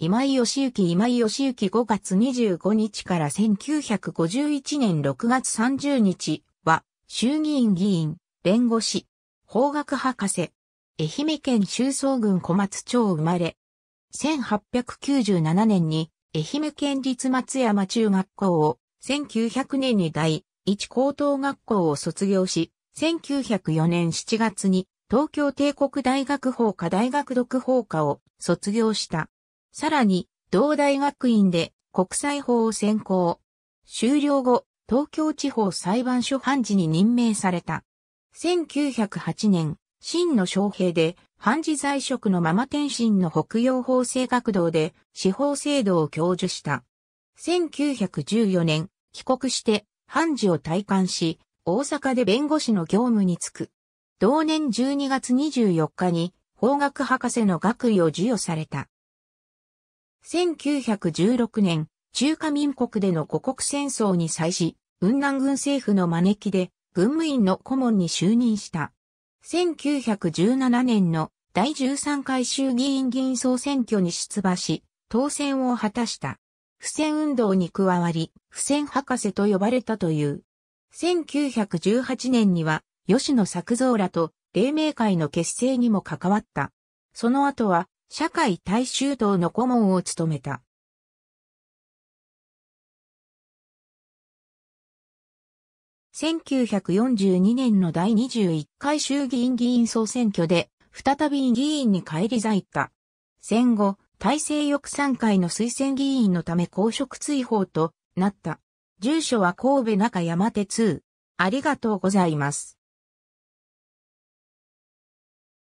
今井義行今井義行5月25日から1951年6月30日は、衆議院議員、弁護士、法学博士、愛媛県周総郡小松町生まれ、1897年に愛媛県立松山中学校を、1900年に第一高等学校を卒業し、1904年7月に東京帝国大学法科大学読法科を卒業した。さらに、同大学院で国際法を専攻。終了後、東京地方裁判所判事に任命された。1908年、真の将兵で、判事在職のまま天津の北洋法制学堂で司法制度を教授した。1914年、帰国して、判事を退官し、大阪で弁護士の業務に就く。同年12月24日に、法学博士の学位を授与された。1916年、中華民国での五国戦争に際し、雲南軍政府の招きで、軍務員の顧問に就任した。1917年の第13回衆議院議員総選挙に出馬し、当選を果たした。不戦運動に加わり、不戦博士と呼ばれたという。1918年には、吉野作造らと、黎明会の結成にも関わった。その後は、社会大衆党の顧問を務めた。1942年の第21回衆議院議員総選挙で、再び議員に返り咲いた。戦後、大政翼賛会の推薦議員のため公職追放となった。住所は神戸中山手2。ありがとうございます。